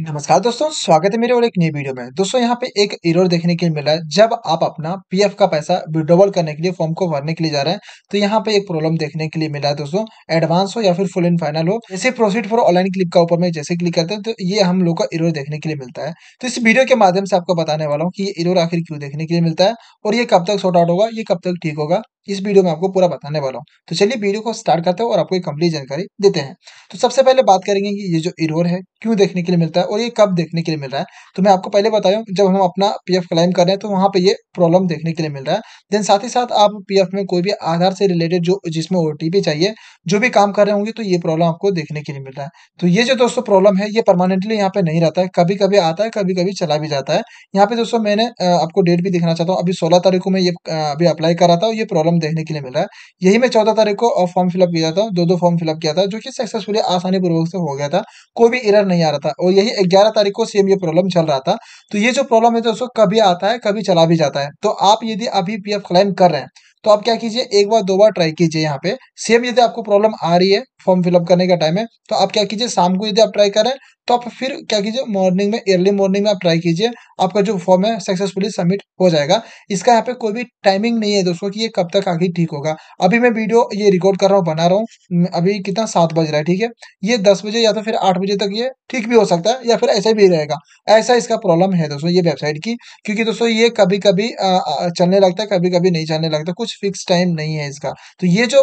नमस्कार दोस्तों स्वागत है मेरे और एक नई वीडियो में दोस्तों यहाँ पे एक एरर देखने के लिए मिल रहा है जब आप अपना पीएफ का पैसा विड्रोवल करने के लिए फॉर्म को भरने के लिए जा रहे हैं तो यहाँ पे एक प्रॉब्लम देखने के लिए मिला है दोस्तों एडवांस हो या फिर फुल एंड फाइनल हो जैसे प्रोसीड फॉर ऑनलाइन क्लिक का ऊपर में जैसे क्लिक करते हैं तो ये हम लोग का एरर देखने के लिए मिलता है तो इस वीडियो के माध्यम से आपको बताने वाला हूँ कि ये एरर आखिर क्यों देखने के लिए मिलता है और ये कब तक शॉर्ट आउट होगा ये कब तक ठीक होगा इस वीडियो में आपको पूरा बताने वाला हूँ तो चलिए वीडियो को स्टार्ट करते हैं और आपको कंप्लीट जानकारी देते हैं तो सबसे पहले बात करेंगे कि ये जो इरोर है क्यों देखने के लिए मिलता है और ये कब देखने के लिए मिल रहा है तो मैं आपको पहले बताया जब हम अपना पी क्लेम कर रहे हैं तो वहाँ पे ये प्रॉब्लम देखने के लिए मिल रहा है देन साथ ही साथ आप पी में कोई भी आधार से रिलेटेड जो जिसमें ओ चाहिए जो भी काम कर रहे होंगे तो ये प्रॉब्लम आपको देखने के लिए मिल रहा है तो ये जो दोस्तों प्रॉब्लम है ये परमानेंटली यहाँ पे नहीं रहता है कभी कभी आता है कभी कभी चला भी जाता है यहाँ पे दोस्तों मैंने आपको डेट भी दिखाना चाहता हूँ अभी सोलह तारीख को मैं ये अभी अप्लाई करा था ये प्रॉब्लम फॉर्म देखने के लिए मिल रहा है यही मैं चौदह तारीख को फॉर्म फिलअप किया था दो दो फॉर्म फिलअप किया था जो कि सक्सेसफुली आसानी पूर्वक से हो गया था कोई भी इरर नहीं आ रहा था और यही ग्यारह तारीख को सेम ये प्रॉब्लम चल रहा था तो ये जो प्रॉब्लम है दोस्तों कभी आता है कभी चला भी जाता है तो आप यदि अभी पी क्लेम कर रहे हैं तो आप क्या कीजिए एक बार दो बार ट्राई कीजिए यहाँ पे सेम यदि आपको प्रॉब्लम आ रही है फॉर्म फिलअप करने का टाइम है तो आप क्या कीजिए शाम को यदि आप ट्राई करें तो आप फिर क्या कीजिए मॉर्निंग में अर्ली मॉर्निंग में आप ट्राई कीजिए आपका जो फॉर्म है सक्सेसफुली सबमिट हो जाएगा इसका यहाँ पे कोई भी टाइमिंग नहीं है दोस्तों कि ये कब तक आगे ठीक होगा अभी मैं वीडियो ये रिकॉर्ड कर रहा हूँ बना रहा हूँ अभी कितना सात बज रहा है ठीक है ये दस बजे या तो फिर आठ बजे तक ये ठीक भी हो सकता है या फिर ऐसा भी रहेगा ऐसा इसका प्रॉब्लम है दोस्तों ये वेबसाइट की क्योंकि दोस्तों ये कभी कभी चलने लगता है कभी कभी नहीं चलने लगता कुछ फिक्स टाइम नहीं है इसका तो ये जो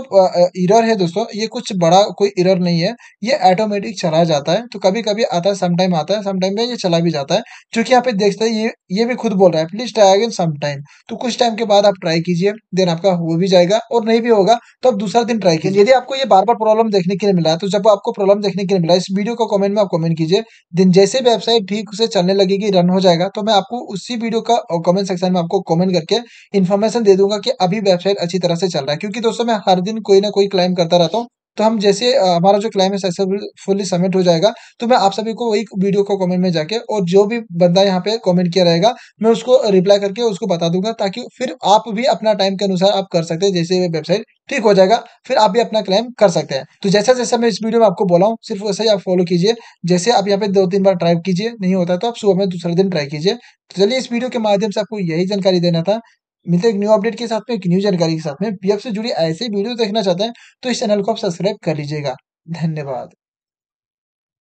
इरर है दोस्तों ये कुछ बड़ा कोई इरर नहीं है ये ऑटोमेटिक चला जाता है तो कभी कभी आता है समटाइम आता है समटाइम में ये चला भी जाता है क्योंकि यहाँ पे देखते हैं ये ये भी खुद बोल रहा है प्लीज ट्राई अगेन समटाइम तो कुछ टाइम के बाद आप ट्राई कीजिए देन आपका हो भी जाएगा और नहीं भी होगा तो आप दूसरा दिन ट्राई कीजिए यदि आपको ये बार बार प्रॉब्लम देखने के लिए मिला है तो जब आपको प्रॉब्लम देखने के लिए मिला इस वीडियो को कॉमेंट में आप कॉमेंट कीजिए देन जैसे वेबसाइट ठीक से चलने लगेगी रन हो जाएगा तो मैं आपको उसी वीडियो का कॉमेंट सेक्शन में आपको कॉमेंट करके इन्फॉर्मेशन दे दूंगा कि अभी वेबसाइट अच्छी तरह से चल रहा है क्योंकि दोस्तों मैं हर दिन कोई ना कोई क्लाइम करता रहता हूँ तो हम जैसे हमारा जो क्लाइम है सक्सेसफुली सबमिट हो जाएगा, तो मैं आप सभी को वही वीडियो को कमेंट में जाके और जो भी बंदा यहाँ पे कमेंट किया रहेगा, मैं उसको रिप्लाई करके उसको बता दूंगा ताकि फिर आप भी अपना टाइम के अनुसार आप कर सकते हैं, जैसे वेबसाइट ठीक हो जाएगा, फिर आप भी अपना क्लेम कर सकते हैं। तो जैसा-जैसा मैं इस वीडियो में आपको बोला हूँ, सिर्फ़ वैसे ही आप फॉलो कीजिए, जैसे आप यहाँ पे दो तीन बार ट्राई कीजिए, नहीं होता तो आप सुबह में दूसरे दिन ट्राई कीजिए। तो चलिए इस वीडियो के माध्यम से आपको यही जानकारी देना था। मिलते एक न्यू अपडेट के साथ में एक न्यू जानकारी के साथ में पीएफ से जुड़ी ऐसे वीडियो देखना चाहते हैं तो इस चैनल को आप सब्सक्राइब कर लीजिएगा धन्यवाद